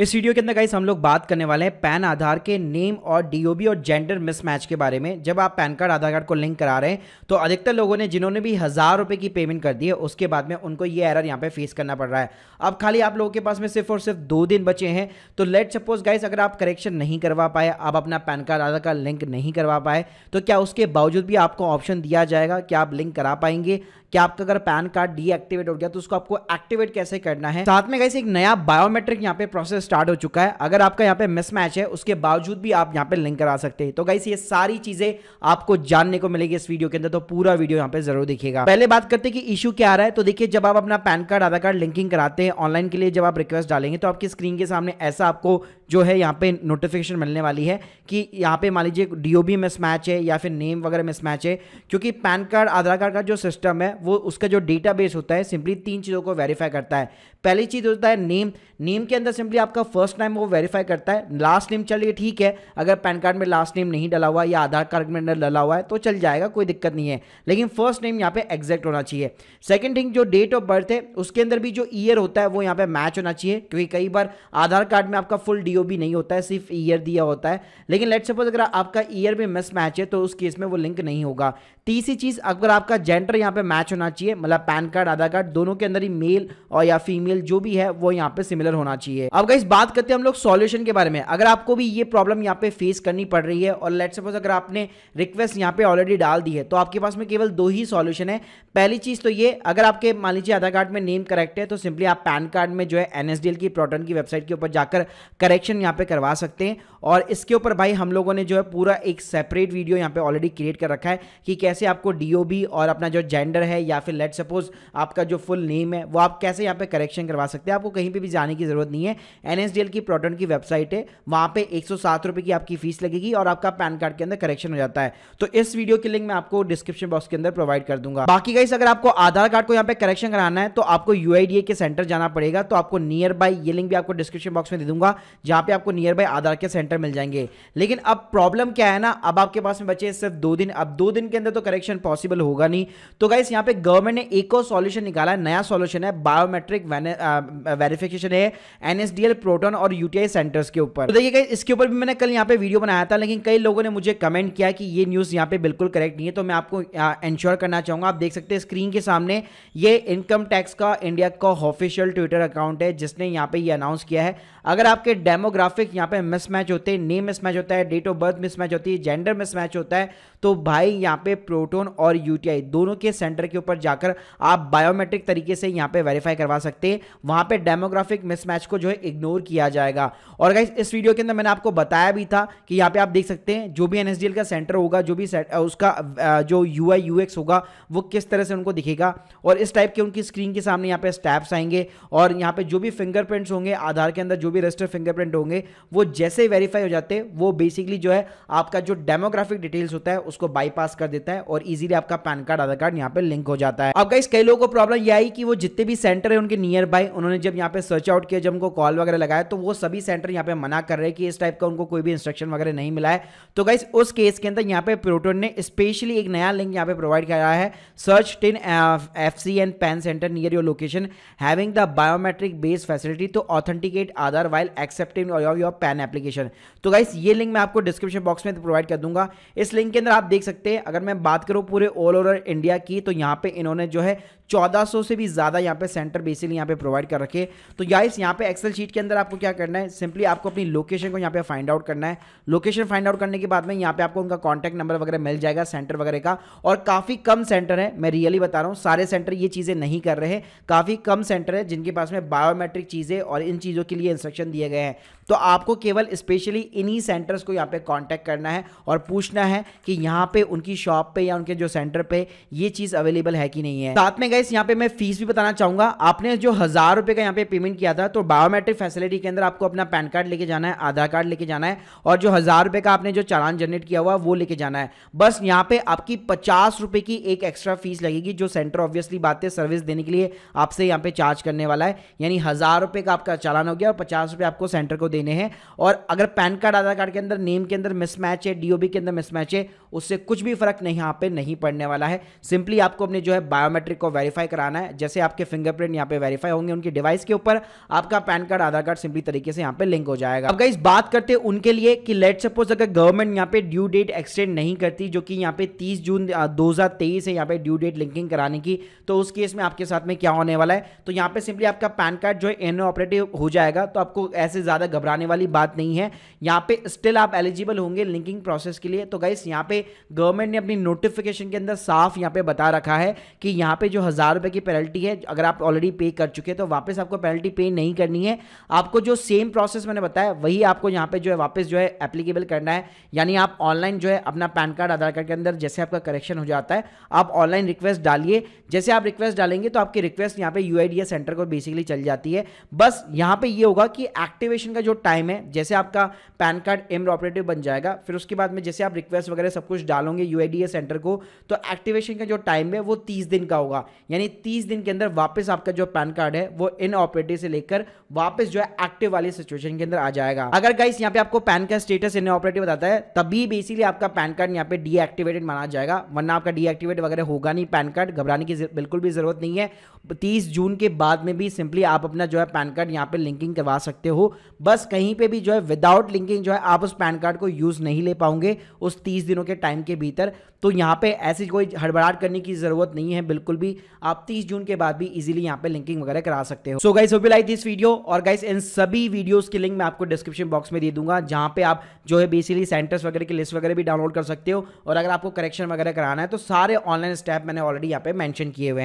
इस वीडियो के अंदर गाइस हम लोग बात करने वाले हैं पैन आधार के नेम और डीओबी और जेंडर मिसमैच के बारे में जब आप पैन कार्ड आधार कार्ड को लिंक करा रहे हैं तो अधिकतर लोगों ने जिन्होंने भी हज़ार रुपए की पेमेंट कर दी है उसके बाद में उनको ये एरर यहाँ पे फेस करना पड़ रहा है अब खाली आप लोगों के पास में सिर्फ और सिर्फ दो दिन बचे हैं तो लेट सपोज गाइस अगर आप करेक्शन नहीं करवा पाए आप अपना PAN card Aadhaar card link नहीं करवा पाए तो क्या उसके बावजूद भी आपको ऑप्शन दिया जाएगा क्या आप लिंक करा पाएंगे कि आपका अगर पैन कार्ड डीएक्टिवेट हो गया तो उसको आपको एक्टिवेट कैसे करना है साथ में गाइस एक नया बायोमेट्रिक यहाँ पे प्रोसेस स्टार्ट हो चुका है अगर आपका यहाँ पे मिसमैच है उसके बावजूद भी आप यहाँ पे लिंक करा सकते हैं तो गाइस ये सारी चीजें आपको जानने को मिलेगी इस वीडियो के अंदर तो पूरा वीडियो यहाँ पे जरूर देखिएगा पहले बात करते हैं कि इशू क्या आ रहा है तो देखिए जब आप अपना PAN card Aadhaar card linking कराते हैं ऑनलाइन के लिए जब आप रिक्वेस्ट डालेंगे तो आपकी स्क्रीन के सामने ऐसा आपको जो है यहाँ पे नोटिफिकेशन मिलने वाली है कि यहाँ पे मान लीजिए डीओबी मिसमैच है या फिर नेम वगैरह मिसमैच है क्योंकि पैन कार्ड आधार कार्ड का जो सिस्टम है वो उसका जो डेटाबेस होता है सिंपली तीन चीज़ों को वेरीफाई करता है पहली चीज़ होता है नेम नेम के अंदर सिंपली आप आपका फर्स्ट टाइम वो वेरीफाई करता है लास्ट नेम चलिए ठीक है अगर पैन कार्ड में लास्ट नेम नहीं डला हुआ या आधार कार्ड में डला हुआ है तो चल जाएगा कोई दिक्कत नहीं है लेकिन फर्स्ट नेम यहाँ पे एग्जैक्ट होना चाहिए सेकेंड थिंग जो डेट ऑफ बर्थ है उसके अंदर भी जो ईयर होता है वो यहाँ पे मैच होना चाहिए क्योंकि कई बार आधार कार्ड में आपका फुल डी नहीं होता है सिर्फ ईयर दिया होता है लेकिन लेट सपोज अगर आपका ईयर भी मिस मैच है तो उस केस में वो लिंक नहीं होगा तीसरी चीज अगर आपका जेंडर यहाँ पे मैच होना चाहिए मतलब पैन कार्ड आधार कार्ड दोनों के अंदर ही मेल और या फीमेल जो भी है वो यहाँ पे सिमिलर होना चाहिए अब गाइस गाइज बात करते हैं हम लोग सॉल्यूशन के बारे में अगर आपको भी ये प्रॉब्लम यहाँ पे फेस करनी पड़ रही है और लेट सपोज अगर आपने रिक्वेस्ट यहाँ पे ऑलरेडी डाल दी है तो आपके पास में केवल दो ही सॉल्यूशन है पहली चीज़ तो ये अगर आपके मान लीजिए आधार कार्ड में नेम करेक्ट है तो सिंपली आप पैन कार्ड में जो है एनएसडीएल की प्रोटन की वेबसाइट के ऊपर जाकर करेक्शन यहाँ पे करवा सकते हैं और इसके ऊपर भाई हम लोगों ने जो है पूरा एक सेपरेट वीडियो यहाँ पे ऑलरेडी क्रिएट कर रखा है कि कैसे आपको डीओबी और अपना जो जेंडर है या फिर लेट सपोज आपका जो फुल नेम है वो आप कैसे यहाँ पे करेक्शन करवा सकते हैं आपको कहीं पर भी जाने की जरूरत नहीं है एनएसडीएल की प्रोटोन की वेबसाइट है वहां पे एक सौ की आपकी फीस लगेगी और आपका पैन कार्ड के अंदर करेक्शन हो जाता है तो इस वीडियो की लिंक मैं आपको डिस्क्रिप्शन बॉक्स के अंदर प्रोवाइड कर दूंगा बाकी गाइस अगर आपको आधार कार्ड को यहाँ पे करेक्शन कराना है तो आपको यूआईडीए के सेंटर जाना पड़ेगा तो आपको नियर बाय ये लिंक भी आपको डिस्क्रिप्शन बॉक्स में दे दूंगा जहां पर आपको नियर बाय आधार के सेंटर मिल जाएंगे लेकिन अब प्रॉब्लम क्या है ना अब आपके पास में बचे सिर्फ दो दिन अब दो दिन के अंदर तो करेक्शन पॉसिबल होगा नहीं तो गाइस यहाँ पे गवर्नमेंट ने एक और सोल्यूशन निकाला है नया सोल्यूशन है बायोमेट्रिक वेरिफिकेशन है एनएसडीएल प्रोटोन और यूटीआई सेंटर्स के ऊपर तो देखिए इसके ऊपर भी मैंने कल यहाँ पे वीडियो बनाया था लेकिन कई लोगों ने मुझे कमेंट किया कि ये न्यूज़ यहाँ पे बिल्कुल करेक्ट नहीं है तो मैं आपको इंश्योर करना चाहूंगा आप देख सकते हैं स्क्रीन के सामने ये इनकम टैक्स का इंडिया का ऑफिशियल ट्विटर अकाउंट है जिसने यहाँ पे अनाउंस किया है अगर आपके डेमोग्राफिक यहाँ पे मिसमैच होते हैं नेम मिसमैच होता है डेट ऑफ बर्थ मिसमैच होती है जेंडर मिसमैच होता है तो भाई यहाँ पे प्रोटोन और यूटीआई दोनों के सेंटर के ऊपर जाकर आप बायोमेट्रिक तरीके से यहाँ पे वेरीफाई करवा सकते हैं वहाँ पे डेमोग्राफिक मिसमैच को जो है इग्नोर स्टोर किया जाएगा और गाइस इस वीडियो के अंदर मैंने आपको बताया भी था कि यहाँ पे आप देख सकते हैं जो भी एन का सेंटर होगा जो भी उसका जो यू आई होगा वो किस तरह से उनको दिखेगा और इस टाइप के उनकी स्क्रीन के सामने यहाँ पे स्टैप्स आएंगे और यहाँ पे जो भी फिंगरप्रिंट्स होंगे आधार के अंदर जो भी रजिस्टर फिंगरप्रिंट होंगे वो जैसे वेरीफाई हो जाते हैं वो बेसिकली जो है आपका जो डेमोग्राफिक डिटेल्स होता है उसको बाईपास कर देता है और इजीली आपका पैन कार्ड आधार कार्ड यहाँ पे लिंक हो जाता है अब गाइस कई लोगों को प्रॉब्लम यह आई कि वो जितने भी सेंटर है उनके नियर बाय उन्होंने जब यहाँ पे सर्च आउट किया जब उनको कॉल वगैरह लगाया तो वो सभी सेंटर यहाँ पे मना कर रहे हैं कि इस टाइप का उनको कोई भी इंस्ट्रक्शन वगैरह नहीं मिला है तो गाइस उस केस के अंदर यहाँ पे प्रोटोन ने स्पेशली एक नया लिंक यहाँ पे प्रोवाइड कराया है search TIN F C and PAN centre near your location having the biometric base facility to authenticate Aadhaar while accepting your PAN application तो गाइस ये लिंक मैं आपको डिस्क्रिप्शन बॉक्स में प्रोवाइड कर दूंगा इस लिंक के अंदर आप देख सकते हैं अगर मैं बात करूँ पूरे ऑल ओवर इंडिया की तो यहाँ पे इन्होंने जो है चौदह से भी ज़्यादा यहाँ पे सेंटर बेसिकली यहाँ पे प्रोवाइड कर रखे तो गाइस यहाँ पे एक्सेल शीट के अंदर आपको क्या करना है सिंपली आपको अपनी लोकेशन को यहाँ पे फाइंड आउट करना है लोकेशन फाइंड आउट करने के बाद में यहाँ पे आपको उनका कॉन्टैक्ट नंबर वगैरह मिल जाएगा सेंटर वगैरह का और काफ़ी कम सेंटर है मैं रियली बता रहा हूँ सारे सेंटर ये चीज़ें नहीं कर रहे काफ़ी कम सेंटर है जिनके पास में बायोमेट्रिक चीज़ें और इन चीज़ों के लिए इंस्ट्रक्शन दिए गए हैं तो आपको केवल स्पेशली इन्हीं सेंटर्स को यहाँ पे कांटेक्ट करना है और पूछना है कि यहाँ पे उनकी शॉप पे या उनके जो सेंटर पे ये चीज़ अवेलेबल है कि नहीं है साथ में गैस यहाँ पे मैं फीस भी बताना चाहूंगा आपने जो हज़ार रुपए का यहाँ पे पेमेंट किया था तो बायोमेट्रिक फैसिलिटी के अंदर आपको अपना पैन कार्ड लेके जाना है आधार कार्ड लेके जाना है और जो हज़ार रुपए का आपने जो चालान जनरेट किया हुआ वो लेके जाना है बस यहाँ पे आपकी पचास रुपए की एक एक्स्ट्रा फीस लगेगी जो सेंटर ऑब्वियसली बात है सर्विस देने के लिए आपसे यहाँ पे चार्ज करने वाला है यानी हज़ार रुपए का आपका चालान हो गया और पचास रुपए आपको सेंटर को देने हैं और अगर पैन कार्ड आधार कार्ड के अंदर नेम के अंदर मिसमैच है डीओबी के अंदर मिसमैच है उससे कुछ भी फर्क नहीं यहाँ पे नहीं पड़ने वाला है सिंपली आपको अपने जो है बायोमेट्रिक को वेरीफाई कराना है जैसे आपके फिंगरप्रिंट यहाँ पे वेरीफाई होंगे उनके डिवाइस के ऊपर आपका PAN card Aadhaar card simply तरीके से यहाँ पे लिंक हो जाएगा अब इस बात करते हैं उनके लिए कि लेट सपोज अगर गवर्नमेंट यहाँ पे ड्यू डेट एक्सटेंड नहीं करती जो कि यहाँ पे तीस जून दो है यहाँ पे ड्यू डेट लिंकिंग कराने की तो उस केस में आपके साथ में क्या होने वाला है तो यहाँ पे सिंपली आपका पैन कार्ड जो है एन ऑपरेटिव हो जाएगा तो आपको ऐसे ज्यादा घबराने वाली बात नहीं है यहाँ पे स्टिल आप एलिजिबल होंगे लिंकिंग प्रोसेस के लिए तो गाइस यहाँ पे गवर्नमेंट ने अपनी नोटिफिकेशन के अंदर साफ यहाँ पे बता रखा है कि यहाँ पे जो हज़ार रुपये की पेनल्टी है अगर आप ऑलरेडी पे कर चुके हैं तो वापस आपको पेनल्टी पे नहीं करनी है आपको जो सेम प्रोसेस मैंने बताया वही आपको यहाँ पे जो है वापस जो है एप्लीकेबल करना है यानी आप ऑनलाइन जो है अपना पैन कार्ड आधार कार्ड के अंदर जैसे आपका करेक्शन हो जाता है आप ऑनलाइन रिक्वेस्ट डालिए जैसे आप रिक्वेस्ट डालेंगे तो आपकी रिक्वेस्ट यहाँ पे यू सेंटर को बेसिकली चल जाती है बस यहाँ पे ये यह होगा कि एक्टिवेशन का जो टाइम है जैसे आपका पैन कार्ड एम्ड ऑपरेटिव बन जाएगा फिर उसके बाद में जैसे आप रिक्वेस्ट वगैरह सब कुछ डालोगे यू सेंटर को तो एक्टिवेशन का जो टाइम है वो तीस दिन का होगा यानी तीस दिन के अंदर वापस आपका जो पैन कार्ड है वो इन ऑपरेटिव से लेकर वापस जो है एक्टिव वाली सिचुएशन के अंदर आ जाएगा अगर गाइस यहाँ पे आपको पैन का स्टेटस इन ऑपरेटिव बताता है तभी बेसिकली आपका पैन कार्ड यहाँ पे डीएक्टिवेटेड माना जाएगा वरना आपका डीएक्टिवेट वगैरह होगा नहीं पैन कार्ड घबराने की बिल्कुल भी जरूरत नहीं है तीस जून के बाद में भी सिंपली आप अपना जो है पैन कार्ड यहाँ पे लिंकिंग करवा सकते हो बस कहीं पे भी जो है विदाउट लिंकिंग जो है आप उस पैन कार्ड को यूज़ नहीं ले पाओगे उस तीस दिनों के टाइम के भीतर तो यहाँ पे ऐसी कोई हड़बड़ाहट करने की ज़रूरत नहीं है बिल्कुल भी आप तीस जून के बाद भी इजिली यहाँ पे लिंकिंग वगैरह करा सकते हो so guys hope you like this video और गाइस इन सभी वीडियोज़ की लिंक मैं आपको डिस्क्रिप्शन बॉक्स में दे दूंगा जहां पर आप जो है बेसिकली सेंटर्स वगैरह की लिस्ट वगैरह भी डाउनलोड कर सकते हो और अगर आपको करेक्शन वगैरह कराना है तो सारे ऑनलाइन स्टेप मैंने ऑलरेडी यहाँ पे मैंशन किए हुए हैं